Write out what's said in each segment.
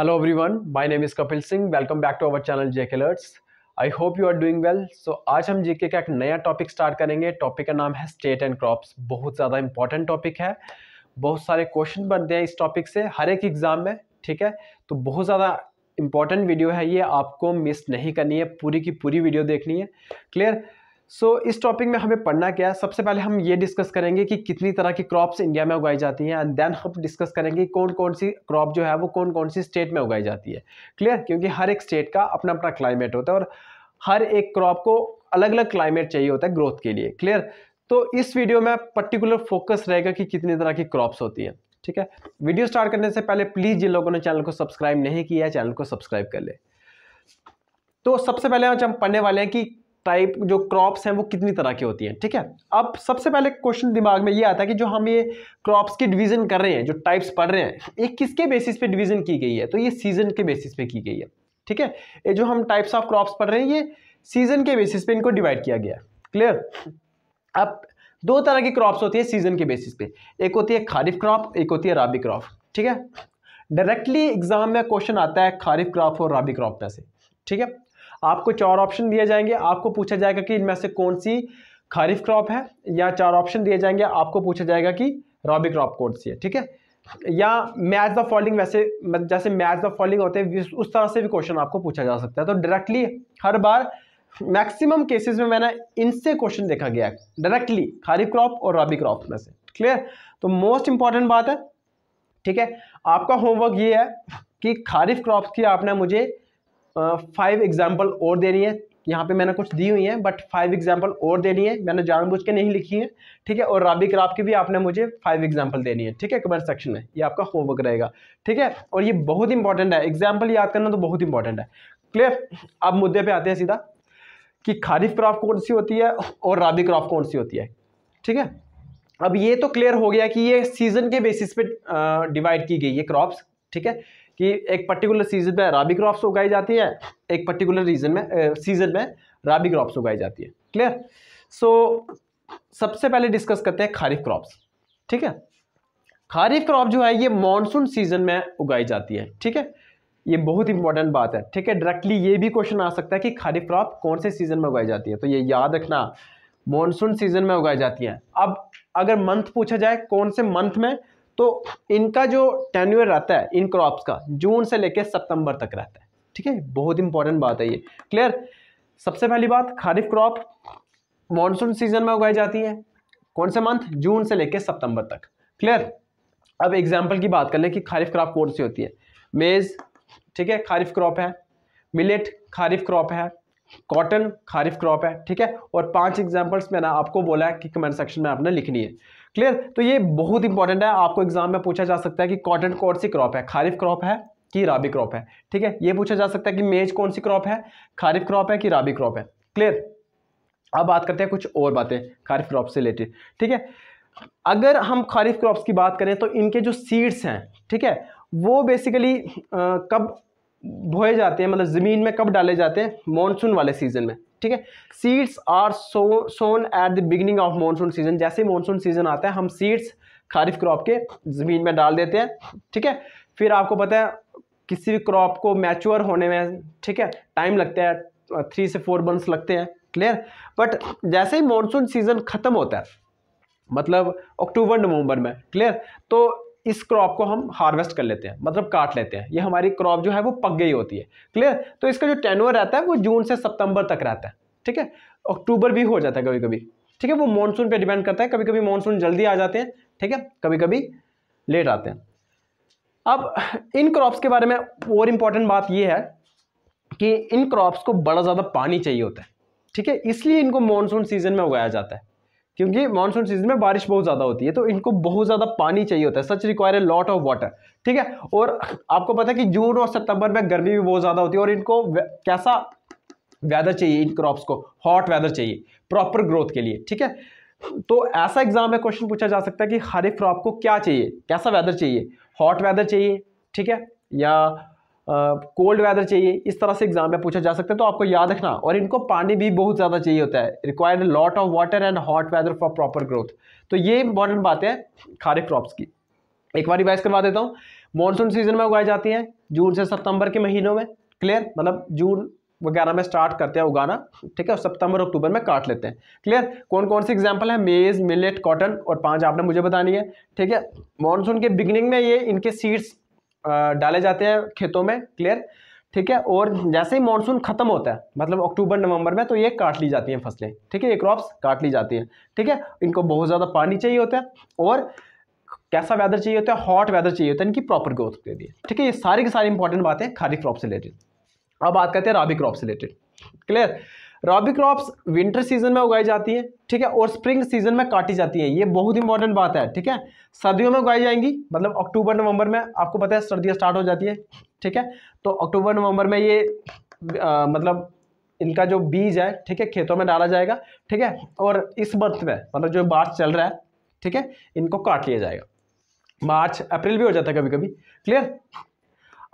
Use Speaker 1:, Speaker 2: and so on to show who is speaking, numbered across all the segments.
Speaker 1: every one my name is Kapil Singh welcome back to our channel JK लर्ट्स I hope you are doing well so आज हम जेके का एक नया टॉपिक स्टार्ट करेंगे टॉपिक का नाम है स्टेट एंड क्रॉप्स बहुत ज़्यादा इंपॉर्टेंट टॉपिक है बहुत सारे क्वेश्चन बनते हैं इस टॉपिक से हर एक एग्ज़ाम में ठीक है तो बहुत ज़्यादा इंपॉर्टेंट वीडियो है ये आपको मिस नहीं करनी है पूरी की पूरी वीडियो देखनी है क्लियर सो so, इस टॉपिक में हमें पढ़ना क्या है सबसे पहले हम ये डिस्कस करेंगे कि कितनी तरह की क्रॉप्स इंडिया में उगाई जाती हैं एंड देन हम डिस्कस करेंगे कौन कौन सी क्रॉप जो है वो कौन कौन सी स्टेट में उगाई जाती है क्लियर क्योंकि हर एक स्टेट का अपना अपना क्लाइमेट होता है और हर एक क्रॉप को अलग अलग क्लाइमेट चाहिए होता है ग्रोथ के लिए क्लियर तो इस वीडियो में पर्टिकुलर फोकस रहेगा कि कितनी तरह की क्रॉप्स होती हैं ठीक है वीडियो स्टार्ट करने से पहले प्लीज़ जिन लोगों ने चैनल को सब्सक्राइब नहीं किया है चैनल को सब्सक्राइब कर ले तो सबसे पहले आज हम पढ़ने वाले हैं कि टाइप जो क्रॉप्स हैं वो कितनी तरह की होती हैं ठीक है अब सबसे पहले क्वेश्चन दिमाग में ये आता है कि जो हम ये क्रॉप्स की डिवीजन कर रहे हैं जो टाइप्स पढ़ रहे हैं ये किसके बेसिस पे डिवीजन की गई है तो ये सीजन के बेसिस पे की गई है ठीक है ये जो हम टाइप्स ऑफ क्रॉप्स पढ़ रहे हैं ये सीजन के बेसिस पे इनको डिवाइड किया गया है क्लियर अब दो तरह की क्रॉप्स होती है सीजन के बेसिस पे एक होती है खारिफ क्रॉप एक होती है राबी क्रॉप ठीक है डायरेक्टली एग्जाम में क्वेश्चन आता है खारिफ क्रॉप और राबी क्रॉप में से ठीक है आपको चार ऑप्शन दिए जाएंगे आपको पूछा जाएगा कि इनमें से कौन सी खरीफ क्रॉप है या चार ऑप्शन दिए जाएंगे आपको पूछा जाएगा कि रॉबी क्रॉप कौन सी है ठीक है या मैच द फॉलिंग वैसे जैसे मैच द फॉलिंग होते हैं उस तरह से भी क्वेश्चन आपको पूछा जा सकता है तो डायरेक्टली हर बार मैक्सिमम केसेस में मैंने इनसे क्वेश्चन देखा गया है डायरेक्टली खरीफ क्रॉप और रॉबी क्रॉप में से क्लियर तो मोस्ट इंपॉर्टेंट बात है ठीक है आपका होमवर्क ये है कि खरीफ क्रॉप की आपने मुझे फाइव एग्जाम्पल और देनी है यहाँ पे मैंने कुछ दी हुई हैं बट फाइव एग्जाम्पल और देनी है मैंने जानबूझ के नहीं लिखी है ठीक है और राबी क्राप की भी आपने मुझे फाइव एग्जाम्पल देनी है ठीक है कमेंट सेक्शन में ये आपका होमवर्क रहेगा ठीक है और ये बहुत इंपॉर्टेंट है एग्जाम्पल याद करना तो बहुत इंपॉर्टेंट है क्लियर अब मुद्दे पर आते हैं सीधा कि खारिफ क्रॉप कौन सी होती है और राबी क्रॉप कौन सी होती है ठीक है अब ये तो क्लियर हो गया कि ये सीज़न के बेसिस पे डिवाइड की गई है क्रॉप्स ठीक है कि एक पर्टिकुलर सीजन में अराबी क्रॉप्स उगाई जाती है एक पर्टिकुलर रीजन में सीजन में राबी क्रॉप्स उगाई जाती है क्लियर सो so, सबसे पहले डिस्कस करते हैं खारिफ क्रॉप्स ठीक है खारिफ क्रॉप जो है ये मानसून सीजन में उगाई जाती है ठीक है ये बहुत इंपॉर्टेंट बात है ठीक है डायरेक्टली ये भी क्वेश्चन आ सकता है कि खारिफ क्रॉप कौन से सीजन में उगाई जाती है तो ये याद रखना मानसून सीजन में उगाई जाती है अब अगर मंथ पूछा जाए कौन से मंथ में तो इनका जो टेन्यूअर रहता है इन क्रॉप्स का जून से लेकर सितंबर तक रहता है ठीक है बहुत इंपॉर्टेंट बात है ये क्लियर सबसे पहली बात खारिफ क्रॉप मानसून सीजन में उगाई जाती है कौन से मंथ जून से लेकर सितंबर तक क्लियर अब एग्जाम्पल की बात कर लें कि खारिफ क्रॉप कौन सी होती है मेज़ ठीक है खारिफ क्रॉप है मिलेट खारिफ क्रॉप है कॉटन खारिफ क्रॉप है ठीक है और पांच एग्जाम्पल्स मैंने आपको बोला है कि कमेंट सेक्शन में आपने लिखनी है क्लियर तो ये बहुत इंपॉर्टेंट है आपको एग्जाम में पूछा जा सकता है कि कॉटन कौन सी क्रॉप है खारिफ क्रॉप है कि राबी क्रॉप है ठीक है ये पूछा जा सकता है कि मेज कौन सी क्रॉप है खारिफ क्रॉप है कि राबी क्रॉप है क्लियर अब बात करते हैं कुछ और बातें खारिफ क्रॉप से रिलेटेड ठीक है अगर हम खारिफ क्रॉप्स की बात करें तो इनके जो सीड्स हैं ठीक है वो बेसिकली कब बोए जाते हैं मतलब ज़मीन में कब डाले जाते हैं मानसून वाले सीज़न में ठीक है seeds are so sown at the beginning of monsoon season जैसे मानसून सीजन आता है हम सीड्स खारिफ क्रॉप के ज़मीन में डाल देते हैं ठीक है फिर आपको पता है किसी भी क्रॉप को मैच्योर होने में ठीक है टाइम लगता है थ्री से फोर मंथ्स लगते हैं क्लियर बट जैसे ही मानसून सीज़न ख़त्म होता है मतलब अक्टूबर नवंबर में क्लियर तो इस क्रॉप को हम हार्वेस्ट कर लेते हैं मतलब काट लेते हैं ये हमारी क्रॉप जो है वो पक गई होती है क्लियर तो इसका जो टेनवर रहता है वो जून से सितंबर तक रहता है ठीक है अक्टूबर भी हो जाता है कभी कभी ठीक है वो मानसून पे डिपेंड करता है कभी कभी मानसून जल्दी आ जाते हैं ठीक है कभी कभी लेट आते हैं अब इन क्रॉप्स के बारे में और इम्पॉर्टेंट बात यह है कि इन क्रॉप्स को बड़ा ज़्यादा पानी चाहिए होता है ठीक है इसलिए इनको मानसून सीजन में उगाया जाता है क्योंकि मानसून सीजन में बारिश बहुत ज़्यादा होती है तो इनको बहुत ज़्यादा पानी चाहिए होता है such require a lot of water ठीक है और आपको पता है कि जून और सितंबर में गर्मी भी बहुत ज़्यादा होती है और इनको कैसा वेदर चाहिए इन क्रॉप्स को हॉट वेदर चाहिए प्रॉपर ग्रोथ के लिए ठीक है तो ऐसा एग्जाम में क्वेश्चन पूछा जा सकता है कि हरी क्रॉप को क्या चाहिए कैसा वेदर चाहिए हॉट वेदर चाहिए ठीक है या कोल्ड वेदर चाहिए इस तरह से एग्जाम में पूछा जा सकता है तो आपको याद रखना और इनको पानी भी बहुत ज़्यादा चाहिए होता है required lot of water and hot weather for proper growth तो ये इंपॉर्टेंट बातें हैं खारे क्रॉप्स की एक बार रिवाइज करवा देता हूँ मानसून सीजन में उगाई जाती हैं जून से सितंबर के महीनों में क्लियर मतलब जून वगैरह में स्टार्ट करते हैं उगाना ठीक है और सितंबर अक्टूबर में काट लेते हैं क्लियर कौन कौन सी एग्जाम्पल है मेज़ मिलेट कॉटन और पांच आपने मुझे बतानी है ठीक है मानसून के बिगनिंग में ये इनके सीड्स डाले जाते हैं खेतों में क्लियर ठीक है और जैसे ही मानसून खत्म होता है मतलब अक्टूबर नवंबर में तो ये काट ली जाती हैं फसलें ठीक है ये क्रॉप्स काट ली जाती हैं ठीक है इनको बहुत ज़्यादा पानी चाहिए होता है और कैसा वेदर चाहिए होता है हॉट वेदर चाहिए होता है इनकी प्रॉपर ग्रोथ के लिए ठीक है ये सारी की सारी इंपॉर्टेंट बातें खारी क्रॉप से रिलेटेड अब बात करते हैं राबी क्रॉप से related clear rabi crops winter season में उगाई जाती है ठीक है और स्प्रिंग सीजन में काटी जाती है ये बहुत इंपॉर्टेंट बात है ठीक है सर्दियों में उगाई जाएंगी मतलब अक्टूबर नवंबर में आपको पता है सर्दियाँ स्टार्ट हो जाती है ठीक है तो अक्टूबर नवंबर में ये आ, मतलब इनका जो बीज है ठीक है खेतों में डाला जाएगा ठीक है और इस मंथ में मतलब जो मार्च चल रहा है ठीक है इनको काट लिया जाएगा मार्च अप्रैल भी हो जाता है कभी कभी क्लियर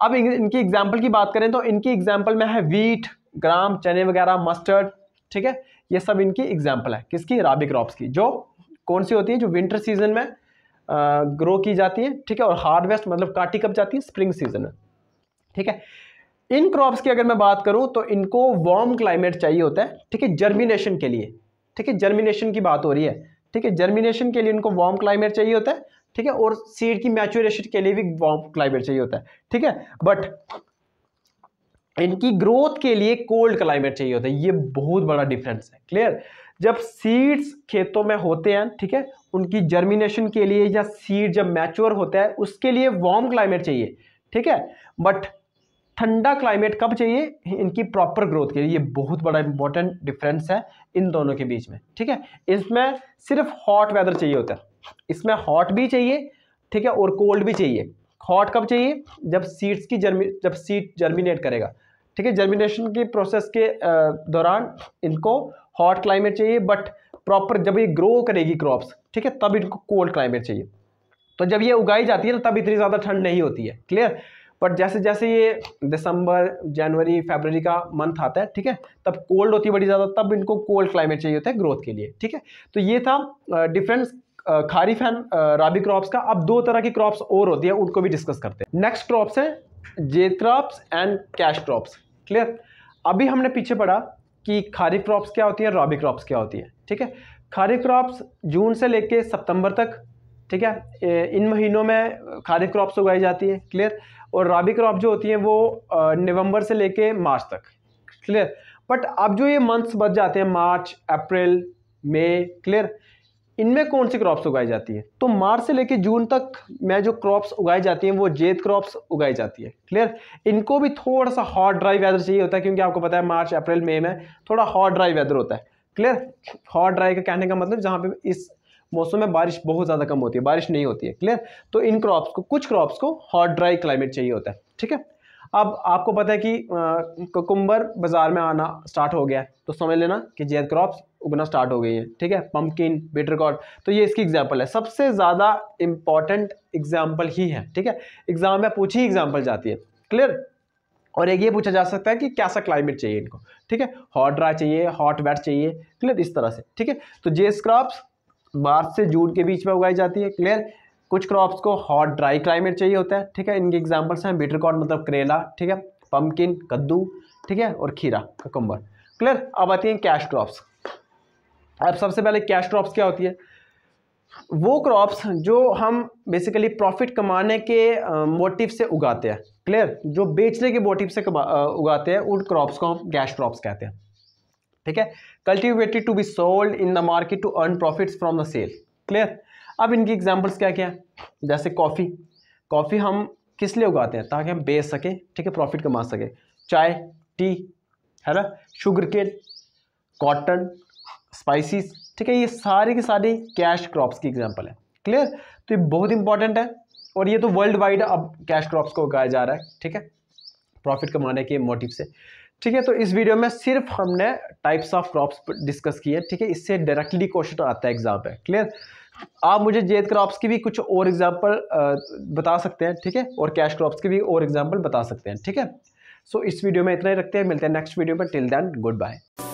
Speaker 1: अब इनकी एग्जाम्पल की बात करें तो इनकी एग्जाम्पल में है वीट ग्राम चने वगैरह मस्टर्ड ठीक है ये सब इनकी एग्जाम्पल है किसकी राबी क्रॉप्स की जो कौन सी होती है जो विंटर सीजन में ग्रो की जाती है ठीक है और हार्वेस्ट मतलब काटी कब जाती है स्प्रिंग सीजन में ठीक है इन क्रॉप्स की अगर मैं बात करूं तो इनको वार्म क्लाइमेट चाहिए होता है ठीक है जर्मिनेशन के लिए ठीक है जर्मिनेशन की बात हो रही है ठीक है जर्मिनेशन के लिए इनको वार्म क्लाइमेट चाहिए होता है ठीक है और सीड की मैचुरेशन के लिए भी वार्म क्लाइमेट चाहिए होता है ठीक है बट इनकी ग्रोथ के लिए कोल्ड क्लाइमेट चाहिए होता है ये बहुत बड़ा डिफरेंस है क्लियर जब सीड्स खेतों में होते हैं ठीक है उनकी जर्मिनेशन के लिए या सीड जब मैच्योर होता है उसके लिए वार्म क्लाइमेट चाहिए ठीक है बट ठंडा क्लाइमेट कब चाहिए इनकी प्रॉपर ग्रोथ के लिए ये बहुत बड़ा इंपॉर्टेंट डिफरेंस है इन दोनों के बीच में ठीक है इसमें सिर्फ हॉट वेदर चाहिए होता है इसमें हॉट भी चाहिए ठीक है और कोल्ड भी चाहिए हॉट कब चाहिए जब सीड्स की जर्मी जब सीड जर्मिनेट करेगा ठीक है जर्मिनेशन की प्रोसेस के दौरान इनको हॉट क्लाइमेट चाहिए बट प्रॉपर जब ये ग्रो करेगी क्रॉप्स ठीक है तब इनको कोल्ड क्लाइमेट चाहिए तो जब ये उगाई जाती है ना तो तब इतनी ज़्यादा ठंड नहीं होती है क्लियर बट जैसे जैसे ये दिसंबर जनवरी फरवरी का मंथ आता है ठीक है तब कोल्ड होती है बड़ी ज़्यादा तब इनको कोल्ड क्लाइमेट चाहिए होता है ग्रोथ के लिए ठीक है तो ये था difference kharif and rabi crops का अब दो तरह की क्रॉप्स और होती है उनको भी डिस्कस करते हैं नेक्स्ट क्रॉप्स हैं जे crops and cash crops clear अभी हमने पीछे पढ़ा कि खारी क्रॉप्स क्या होती है रॉबी क्रॉप्स क्या होती है ठीक है खारी क्रॉप्स जून से लेके सितंबर तक ठीक है इन महीनों में खारी क्रॉप्स उगाई जाती हैं क्लियर और रॉबी क्रॉप जो होती हैं वो नवंबर से लेके मार्च तक क्लियर बट अब जो ये मंथ्स बच जाते हैं मार्च अप्रैल मई क्लियर इनमें कौन सी क्रॉप्स उगाई जाती है तो मार्च से लेकर जून तक में जो क्रॉप्स उगाई जाती हैं वो जेद क्रॉप्स उगाई जाती है क्लियर इनको भी थोड़ा सा हॉट ड्राई वेदर चाहिए होता है क्योंकि आपको पता है मार्च अप्रैल मई में थोड़ा हॉट ड्राई वेदर होता है क्लियर हॉट ड्राई का कहने का मतलब जहाँ पे इस मौसम में बारिश बहुत ज़्यादा कम होती है बारिश नहीं होती है क्लियर तो इन क्रॉप्स को कुछ क्रॉप्स को हॉट ड्राई क्लाइमेट चाहिए होता है ठीक है अब आपको पता है कि कुकुम्बर बाज़ार में आना स्टार्ट हो गया है तो समझ लेना कि जेद क्रॉप्स उगना स्टार्ट हो गई है ठीक है पम्पकिन बीटरकॉट तो ये इसकी एग्जाम्पल है सबसे ज़्यादा इंपॉर्टेंट एग्जाम्पल ही है ठीक है एग्जाम में पूछी एग्जाम्पल जाती है क्लियर और एक ये पूछा जा सकता है कि कैसा क्लाइमेट चाहिए इनको ठीक है हॉट ड्राई चाहिए हॉट वेट चाहिए क्लियर इस तरह से ठीक है तो जे क्रॉप्स मार्च से जून के बीच में उगाई जाती है क्लियर कुछ क्रॉप्स को हॉट ड्राई क्लाइमेट चाहिए होता है ठीक है इनके एग्जाम्पल्स हैं बीटरकॉट मतलब करेला ठीक है पम्पकिन कद्दू ठीक है और खीरा ककम्बर क्लियर अब आती हैं कैश क्रॉप्स अब सबसे पहले कैश क्रॉप्स क्या होती है वो क्रॉप्स जो हम बेसिकली प्रॉफिट कमाने के मोटिव से उगाते हैं क्लियर जो बेचने के मोटिव से उगाते हैं उन क्रॉप्स को हम कैश क्रॉप्स कहते हैं ठीक है cultivated to be sold in the market to earn profits from the sale clear अब इनकी एग्जाम्पल्स क्या क्या है जैसे कॉफ़ी कॉफ़ी हम किस लिए उगाते हैं ताकि हम बेच सकें ठीक है प्रॉफिट कमा सकें चाय टी है ना शुगर केन कॉटन स्पाइसीज ठीक है ये सारी की सारी कैश क्रॉप्स की एग्जाम्पल है क्लियर तो ये बहुत इंपॉर्टेंट है और ये तो वर्ल्ड वाइड अब कैश क्रॉप्स को उगाया जा रहा है ठीक है प्रॉफिट कमाने के मोटिव से ठीक है तो इस वीडियो में सिर्फ हमने टाइप्स ऑफ क्रॉप्स डिस्कस किए ठीक है इससे डायरेक्टली क्वेश्चन आता है एग्जाम पे क्लियर आप मुझे जेद क्रॉप्स की भी कुछ और एग्जाम्पल बता सकते हैं ठीक है और कैश क्रॉप्स की भी और एग्जाम्पल बता सकते हैं ठीक है सो so, इस वीडियो में इतना ही रखते हैं मिलते हैं नेक्स्ट वीडियो में टिल दैन गुड बाय